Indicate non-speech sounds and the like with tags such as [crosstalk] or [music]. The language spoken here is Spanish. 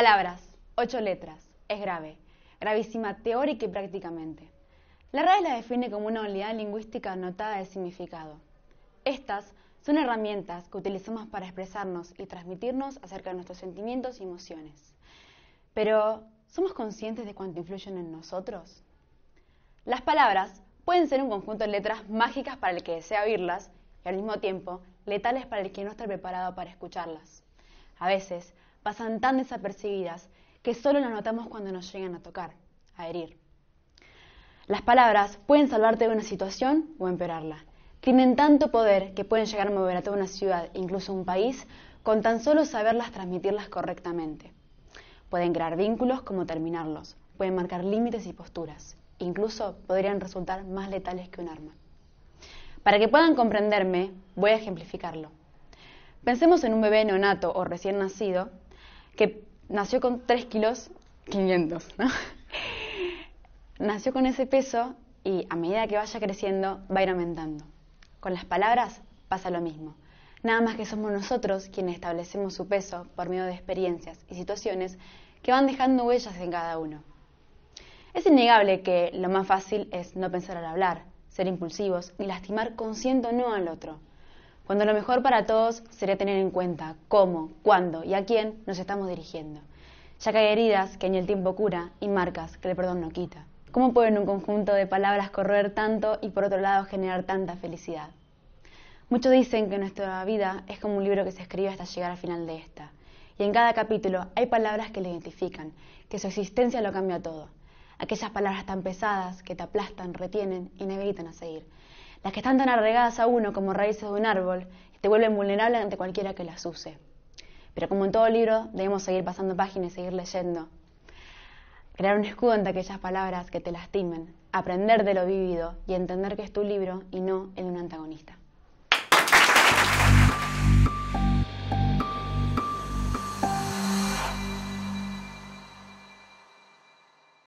Palabras, ocho letras, es grave, gravísima teórica y prácticamente. La RAE la define como una unidad lingüística anotada de significado. Estas son herramientas que utilizamos para expresarnos y transmitirnos acerca de nuestros sentimientos y emociones. Pero, ¿somos conscientes de cuánto influyen en nosotros? Las palabras pueden ser un conjunto de letras mágicas para el que desea oírlas y al mismo tiempo letales para el que no está preparado para escucharlas. A veces, pasan tan desapercibidas que solo las notamos cuando nos llegan a tocar, a herir. Las palabras pueden salvarte de una situación o empeorarla. Tienen tanto poder que pueden llegar a mover a toda una ciudad, incluso un país, con tan solo saberlas transmitirlas correctamente. Pueden crear vínculos como terminarlos, pueden marcar límites y posturas, incluso podrían resultar más letales que un arma. Para que puedan comprenderme, voy a ejemplificarlo. Pensemos en un bebé neonato o recién nacido que nació con 3 kilos 500, ¿no? [laughs] nació con ese peso y a medida que vaya creciendo va a ir aumentando. Con las palabras pasa lo mismo. Nada más que somos nosotros quienes establecemos su peso por medio de experiencias y situaciones que van dejando huellas en cada uno. Es innegable que lo más fácil es no pensar al hablar, ser impulsivos y lastimar consciente o no al otro cuando lo mejor para todos sería tener en cuenta cómo, cuándo y a quién nos estamos dirigiendo, ya que hay heridas que en el tiempo cura y marcas que el perdón no quita. ¿Cómo pueden un conjunto de palabras correr tanto y por otro lado generar tanta felicidad? Muchos dicen que nuestra vida es como un libro que se escribe hasta llegar al final de esta, y en cada capítulo hay palabras que le identifican, que su existencia lo cambia todo. Aquellas palabras tan pesadas que te aplastan, retienen y necesitan a seguir, las que están tan arregadas a uno como raíces de un árbol, te vuelven vulnerable ante cualquiera que las use. Pero como en todo libro, debemos seguir pasando páginas y seguir leyendo. Crear un escudo ante aquellas palabras que te lastimen, aprender de lo vivido y entender que es tu libro y no el de un